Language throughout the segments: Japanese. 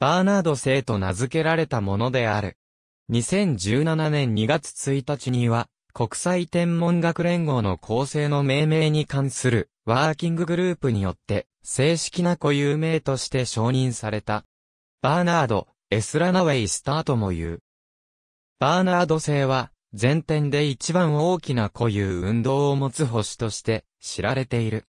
バーナード星と名付けられたものである。2017年2月1日には、国際天文学連合の構成の命名に関するワーキンググループによって正式な固有名として承認された。バーナード、エスラナウェイスターとも言う。バーナード星は全天で一番大きな固有運動を持つ星として知られている。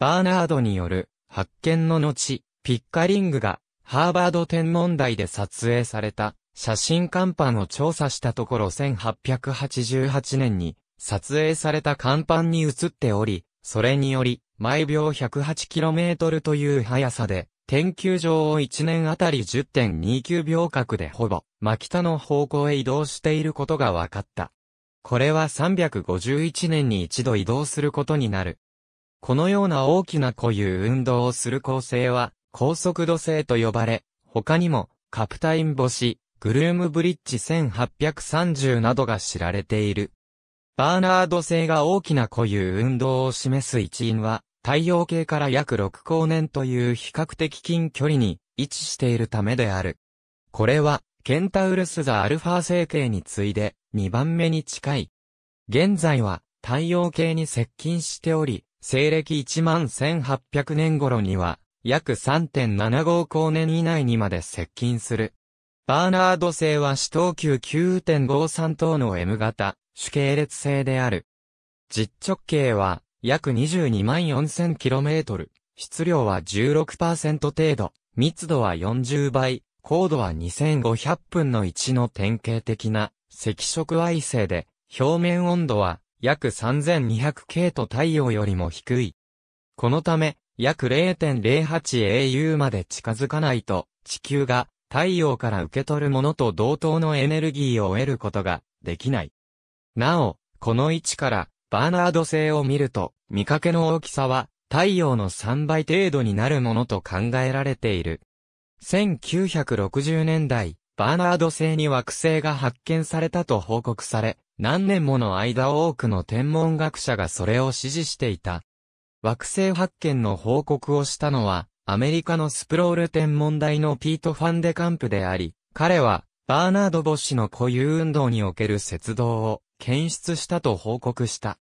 バーナードによる発見の後、ピッカリングがハーバード天文台で撮影された写真甲板を調査したところ1888年に撮影された甲板に映っており、それにより毎秒 108km という速さで天球上を1年あたり10.29秒角でほぼ、真北の方向へ移動していることが分かった。これは351年に一度移動することになる。このような大きな固有運動をする構成は、高速度星と呼ばれ、他にも、カプタイン星、グルームブリッジ1830などが知られている。バーナード星が大きな固有運動を示す一因は、太陽系から約6光年という比較的近距離に位置しているためである。これは、ケンタウルス座アルファ星系に次いで2番目に近い。現在は太陽系に接近しており、西暦1万1800年頃には約3.75光年以内にまで接近する。バーナード星は四等級9.53等の M 型、主系列星である。実直径は約 224,000km、質量は16%程度、密度は40倍、高度は2500分の1の典型的な赤色矮星で、表面温度は約3200 K と太陽よりも低い。このため、約 0.08au まで近づかないと、地球が太陽から受け取るものと同等のエネルギーを得ることができない。なお、この位置からバーナード星を見ると、見かけの大きさは太陽の3倍程度になるものと考えられている。1960年代、バーナード星に惑星が発見されたと報告され、何年もの間多くの天文学者がそれを支持していた。惑星発見の報告をしたのは、アメリカのスプロール天文台のピート・ファンデカンプであり、彼は、バーナード・ボッシの固有運動における雪道を検出したと報告した。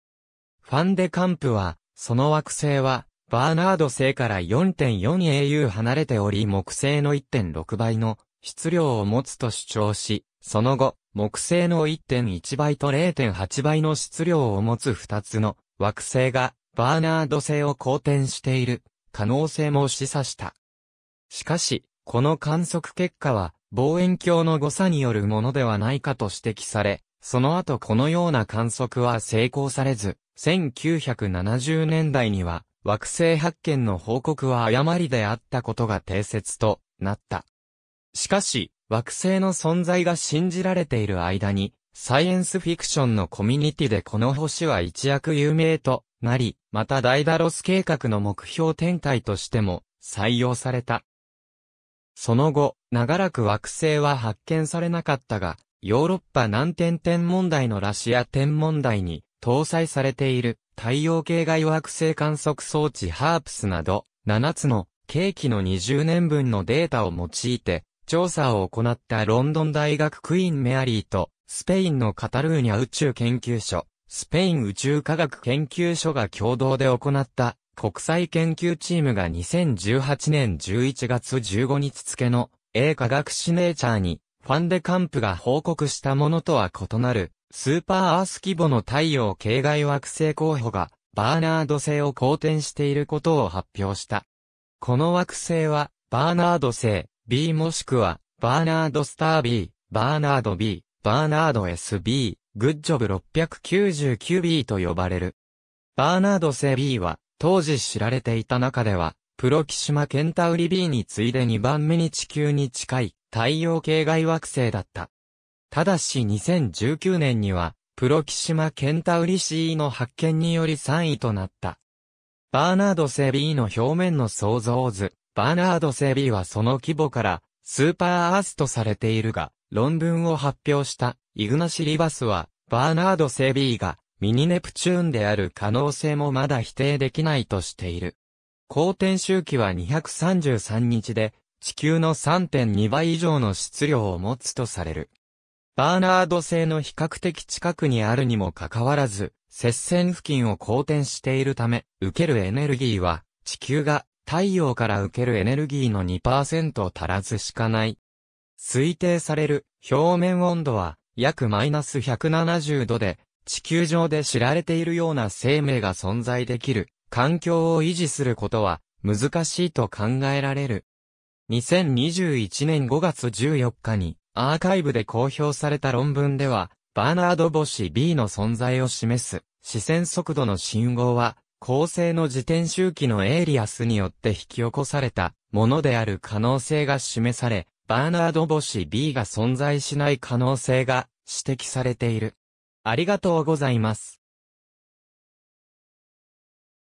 ファンデカンプは、その惑星は、バーナード星から 4.4au 離れており木星の1.6倍の質量を持つと主張し、その後、木星の1.1倍と0.8倍の質量を持つ2つの惑星がバーナード性を好転している可能性も示唆した。しかし、この観測結果は望遠鏡の誤差によるものではないかと指摘され、その後このような観測は成功されず、1970年代には惑星発見の報告は誤りであったことが定説となった。しかし、惑星の存在が信じられている間に、サイエンスフィクションのコミュニティでこの星は一躍有名となり、またダイダロス計画の目標天体としても採用された。その後、長らく惑星は発見されなかったが、ヨーロッパ南天天問題のラシア天問題に搭載されている太陽系外惑星観測装置ハープスなど、7つの景気の20年分のデータを用いて、調査を行ったロンドン大学クイーンメアリーと、スペインのカタルーニャ宇宙研究所、スペイン宇宙科学研究所が共同で行った国際研究チームが2018年11月15日付の A 科学シネーチャーにファンデカンプが報告したものとは異なるスーパーアース規模の太陽系外惑星候補がバーナード星を公転していることを発表した。この惑星はバーナード星 B もしくはバーナードスター B、バーナード B、バーナード SB グッジョブ699 b と呼ばれる。バーナード・セ・ビーは、当時知られていた中では、プロキシマ・ケンタウリ B に次いで2番目に地球に近い太陽系外惑星だった。ただし2019年には、プロキシマ・ケンタウリ C の発見により3位となった。バーナード・セ・ビーの表面の想像図、バーナード・セ・ビーはその規模から、スーパーアースとされているが、論文を発表したイグナシリバスは、バーナード・セビーが、ミニネプチューンである可能性もまだ否定できないとしている。公転周期は233日で、地球の3.2倍以上の質量を持つとされる。バーナード星の比較的近くにあるにもかかわらず、接線付近を公転しているため、受けるエネルギーは、地球が太陽から受けるエネルギーの2%足らずしかない。推定される表面温度は約マイナス170度で、地球上で知られているような生命が存在できる、環境を維持することは、難しいと考えられる。2021年5月14日に、アーカイブで公表された論文では、バーナードシ B の存在を示す、視線速度の信号は、恒星の自転周期のエイリアスによって引き起こされたものである可能性が示され、バーナードシ B が存在しない可能性が指摘されている。ありがとうございます。